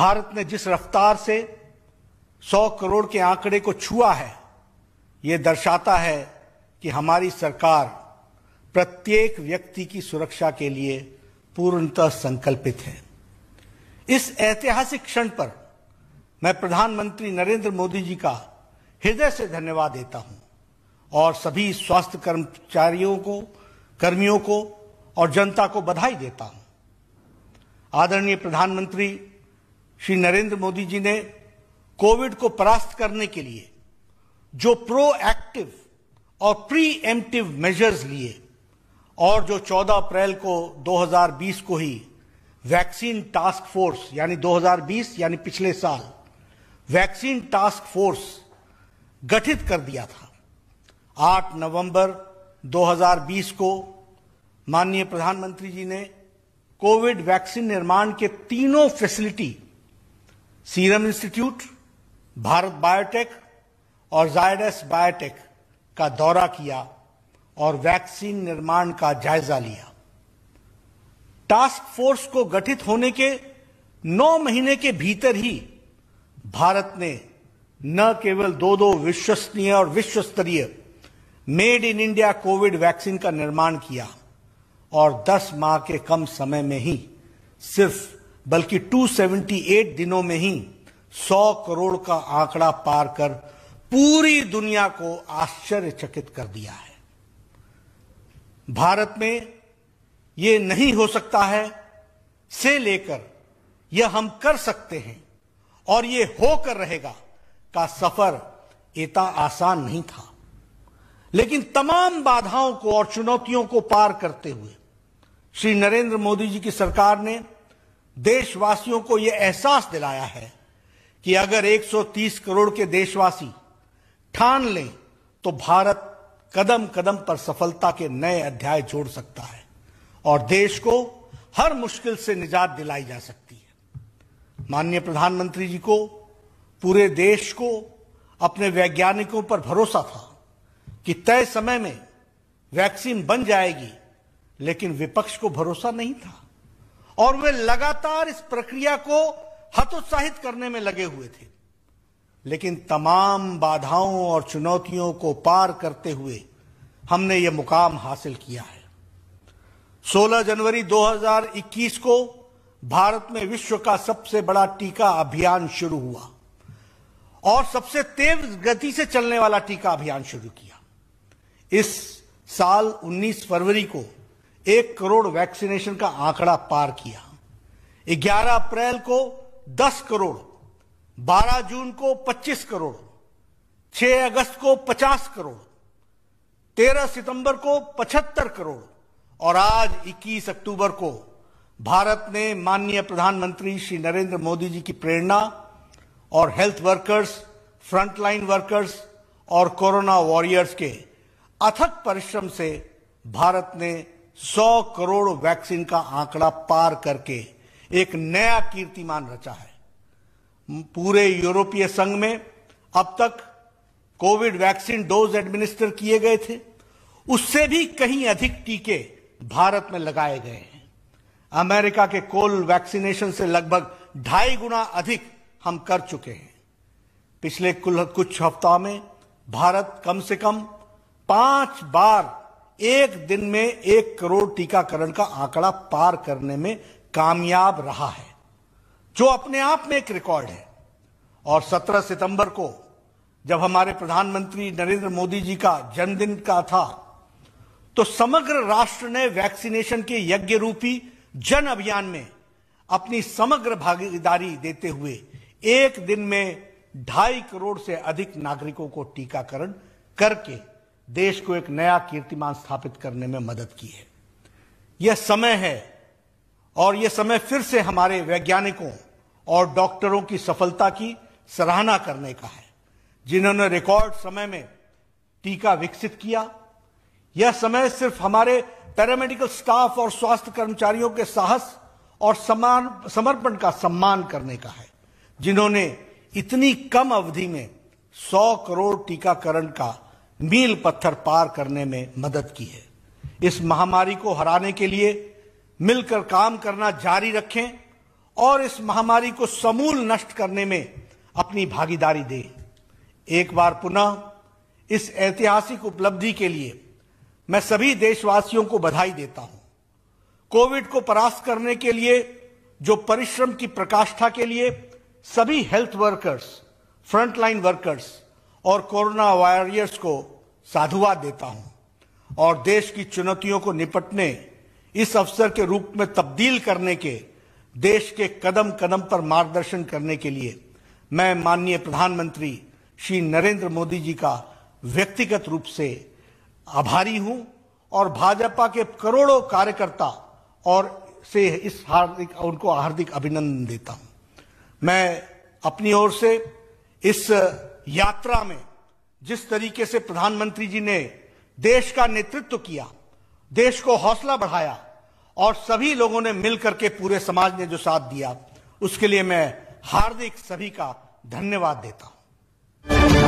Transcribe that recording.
भारत ने जिस रफ्तार से 100 करोड़ के आंकड़े को छुआ है ये दर्शाता है कि हमारी सरकार प्रत्येक व्यक्ति की सुरक्षा के लिए पूर्णतः संकल्पित है इस ऐतिहासिक क्षण पर मैं प्रधानमंत्री नरेंद्र मोदी जी का हृदय से धन्यवाद देता हूं और सभी स्वास्थ्य कर्मचारियों को कर्मियों को और जनता को बधाई देता हूं आदरणीय प्रधानमंत्री श्री नरेंद्र मोदी जी ने कोविड को परास्त करने के लिए जो प्रोएक्टिव और प्री एम्प्टिव मेजर्स लिए और जो 14 अप्रैल को 2020 को ही वैक्सीन टास्क फोर्स यानी 2020 यानी पिछले साल वैक्सीन टास्क फोर्स गठित कर दिया था 8 नवंबर 2020 को माननीय प्रधानमंत्री जी ने कोविड वैक्सीन निर्माण के तीनों फैसिलिटी सीरम इंस्टीट्यूट भारत बायोटेक और जायडस बायोटेक का दौरा किया और वैक्सीन निर्माण का जायजा लिया टास्क फोर्स को गठित होने के नौ महीने के भीतर ही भारत ने न केवल दो दो विश्वसनीय और विश्व स्तरीय made in India covid vaccine का निर्माण किया और 10 माह के कम समय में ही सिर्फ बल्कि 278 दिनों में ही 100 करोड़ का आंकड़ा पार कर पूरी दुनिया को आश्चर्यचकित कर दिया है भारत में ये नहीं हो सकता है से लेकर यह हम कर सकते हैं और ये होकर रहेगा का सफर इतना आसान नहीं था लेकिन तमाम बाधाओं को और चुनौतियों को पार करते हुए श्री नरेंद्र मोदी जी की सरकार ने देशवासियों को यह एहसास दिलाया है कि अगर 130 करोड़ के देशवासी ठान लें तो भारत कदम कदम पर सफलता के नए अध्याय जोड़ सकता है और देश को हर मुश्किल से निजात दिलाई जा सकती है माननीय प्रधानमंत्री जी को पूरे देश को अपने वैज्ञानिकों पर भरोसा था कि तय समय में वैक्सीन बन जाएगी लेकिन विपक्ष को भरोसा नहीं था और वे लगातार इस प्रक्रिया को हतोत्साहित करने में लगे हुए थे लेकिन तमाम बाधाओं और चुनौतियों को पार करते हुए हमने यह मुकाम हासिल किया है 16 जनवरी 2021 को भारत में विश्व का सबसे बड़ा टीका अभियान शुरू हुआ और सबसे तेज गति से चलने वाला टीका अभियान शुरू किया इस साल 19 फरवरी को एक करोड़ वैक्सीनेशन का आंकड़ा पार किया 11 अप्रैल को 10 करोड़ 12 जून को 25 करोड़ 6 अगस्त को 50 करोड़ 13 सितंबर को 75 करोड़ और आज 21 अक्टूबर को भारत ने माननीय प्रधानमंत्री श्री नरेंद्र मोदी जी की प्रेरणा और हेल्थ वर्कर्स फ्रंटलाइन वर्कर्स और कोरोना वॉरियर्स के अथक परिश्रम से भारत ने सौ करोड़ वैक्सीन का आंकड़ा पार करके एक नया कीर्तिमान रचा है पूरे यूरोपीय संघ में अब तक कोविड वैक्सीन डोज एडमिनिस्टर किए गए थे उससे भी कहीं अधिक टीके भारत में लगाए गए हैं अमेरिका के कोल वैक्सीनेशन से लगभग ढाई गुना अधिक हम कर चुके हैं पिछले कुछ हफ्ता में भारत कम से कम पांच बार एक दिन में एक करोड़ टीकाकरण का आंकड़ा पार करने में कामयाब रहा है जो अपने आप में एक रिकॉर्ड है और 17 सितंबर को जब हमारे प्रधानमंत्री नरेंद्र मोदी जी का जन्मदिन का था तो समग्र राष्ट्र ने वैक्सीनेशन के यज्ञ रूपी जन अभियान में अपनी समग्र भागीदारी देते हुए एक दिन में ढाई करोड़ से अधिक नागरिकों को टीकाकरण करके देश को एक नया कीर्तिमान स्थापित करने में मदद की है यह समय है और यह समय फिर से हमारे वैज्ञानिकों और डॉक्टरों की सफलता की सराहना करने का है जिन्होंने रिकॉर्ड समय में टीका विकसित किया यह समय सिर्फ हमारे पैरामेडिकल स्टाफ और स्वास्थ्य कर्मचारियों के साहस और समान समर्पण का सम्मान करने का है जिन्होंने इतनी कम अवधि में 100 करोड़ टीकाकरण का मील पत्थर पार करने में मदद की है इस महामारी को हराने के लिए मिलकर काम करना जारी रखें और इस महामारी को समूल नष्ट करने में अपनी भागीदारी दें एक बार पुनः इस ऐतिहासिक उपलब्धि के लिए मैं सभी देशवासियों को बधाई देता हूं कोविड को परास्त करने के लिए जो परिश्रम की प्रकाष्ठा के लिए सभी हेल्थ वर्कर्स फ्रंटलाइन वर्कर्स और कोरोना वॉरियर्स को साधुवाद देता हूं और देश की चुनौतियों को निपटने इस अवसर के रूप में तब्दील करने के देश के कदम कदम पर मार्गदर्शन करने के लिए मैं माननीय प्रधानमंत्री श्री नरेंद्र मोदी जी का व्यक्तिगत रूप से आभारी हूं और भाजपा के करोड़ों कार्यकर्ता और से इस हार्दिक उनको हार्दिक अभिनंदन देता हूं मैं अपनी ओर से इस यात्रा में जिस तरीके से प्रधानमंत्री जी ने देश का नेतृत्व किया देश को हौसला बढ़ाया और सभी लोगों ने मिलकर के पूरे समाज ने जो साथ दिया उसके लिए मैं हार्दिक सभी का धन्यवाद देता हूं